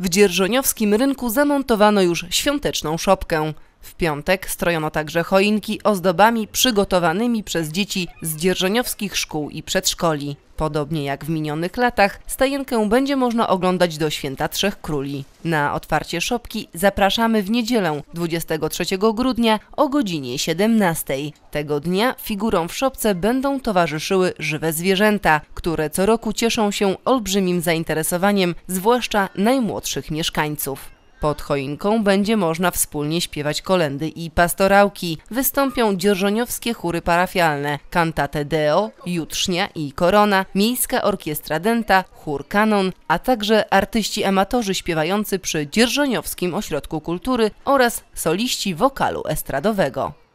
W dzierżoniowskim rynku zamontowano już świąteczną szopkę. W piątek strojono także choinki ozdobami przygotowanymi przez dzieci z dzierżoniowskich szkół i przedszkoli. Podobnie jak w minionych latach, stajenkę będzie można oglądać do Święta Trzech Króli. Na otwarcie szopki zapraszamy w niedzielę 23 grudnia o godzinie 17. Tego dnia figurom w szopce będą towarzyszyły żywe zwierzęta, które co roku cieszą się olbrzymim zainteresowaniem, zwłaszcza najmłodszych mieszkańców. Pod choinką będzie można wspólnie śpiewać kolendy i pastorałki. Wystąpią dzierżoniowskie chóry parafialne, kantate Deo, Jutrznia i Korona, Miejska Orkiestra Denta, chór Kanon, a także artyści amatorzy śpiewający przy Dzierżoniowskim Ośrodku Kultury oraz soliści wokalu estradowego.